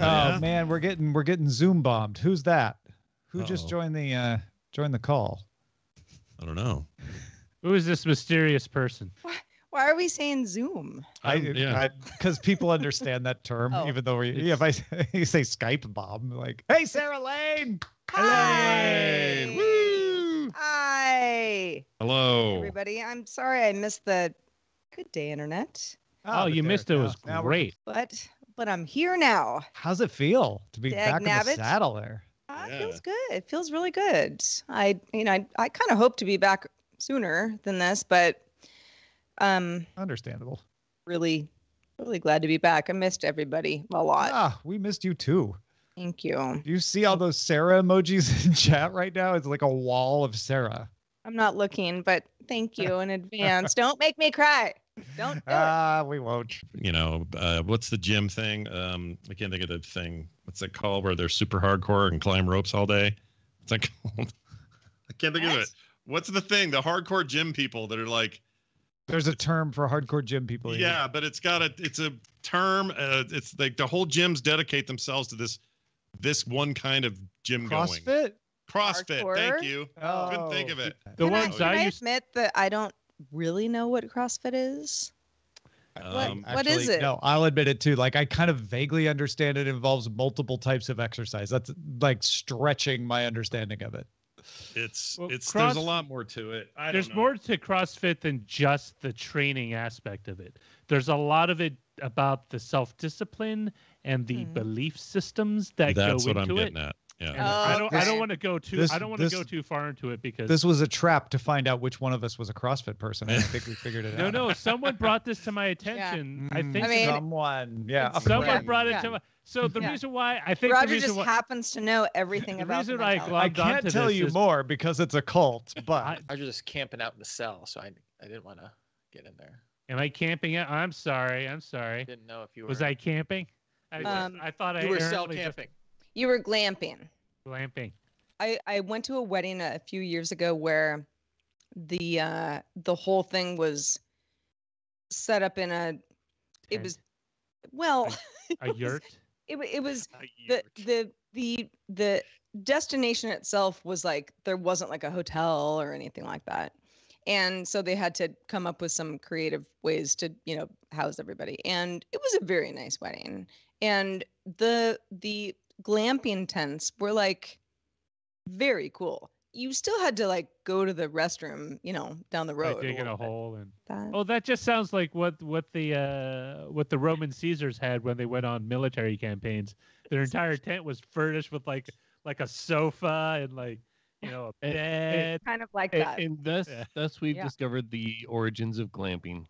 Oh yeah? man, we're getting we're getting Zoom bombed. Who's that? Who Uh-oh. just joined the uh joined the call? I don't know. Who is this mysterious person? Why, why are we saying Zoom? I because yeah. people understand that term, oh, even though we, yeah, if I you say Skype bomb, like, hey Sarah Lane. Hi. Lane. Woo. Hi. Hello. Everybody. I'm sorry I missed the good day internet. Oh, oh you missed it. it was now, great. But but I'm here now. How's it feel to be Dag back nabbit. in the saddle there? yeah. Uh, it feels good. It feels really good. I, you know, I, I kind of hope to be back sooner than this, but um, understandable. Really, really glad to be back. I missed everybody a lot. Ah, we missed you too. Thank you. Do you see all those Sarah emojis in chat right now? It's like a wall of Sarah. I'm not looking, but thank you in advance. Don't make me cry. Don't do Ah, we won't. You know, uh, what's the gym thing? Um, I can't think of the thing. What's it called where they're super hardcore and climb ropes all day? What's that called? I can't think of it. What's the thing? The hardcore gym people that are like, There's a term for hardcore gym people. yeah, but it's got a, it's a term. Uh, it's like the whole gyms dedicate themselves to this, this one kind of gym going. CrossFit. CrossFit. Hardcore? Thank you. Couldn't oh. think of it. The Can I, ones I, can I used admit that I don't really know what CrossFit is? What is um, what actually, it? No, I'll admit it too. Like I kind of vaguely understand it involves multiple types of exercise. That's like stretching my understanding of it. It's well, it's cross, there's a lot more to it. I there's more to CrossFit than just the training aspect of it. There's a lot of it about the self discipline and the mm. belief systems that That's go into it. At. Yeah. oh, I don't. Okay. I don't want to go too. This, I don't want to go too far into it because this was a trap to find out which one of us was a CrossFit person. I think we figured it no, out. No, no. Someone brought this to my attention. Yeah. I mm, think I mean, someone. Yeah. Someone brought it yeah. to my. So the yeah. reason why I think Roger just why, happens to know everything about the I, I, can't tell you is, more because it's a cult, but I, was just camping out in the cell, so I I didn't want to get in there. Am I camping out? I'm sorry. I'm sorry. Didn't know if you were. Was I camping? I, um, I thought you I. You were cell camping. Just... You were glamping glamping. I, I went to a wedding a few years ago where the uh the whole thing was set up in a it was well a, a yurt it, it was the the the the destination itself was like there wasn't like a hotel or anything like that and so they had to come up with some creative ways to you know house everybody and it was a very nice wedding and the the glamping tents were like very cool. You still had to like go to the restroom, you know, down the road. digging a, a hole and that. oh, that just sounds like what what the uh, what the Roman Caesars had when they went on military campaigns. Their entire tent was furnished with like like a sofa and like you know a bed, and, and, kind of like that. And, thus, yeah. thus we've yeah. discovered the origins of glamping.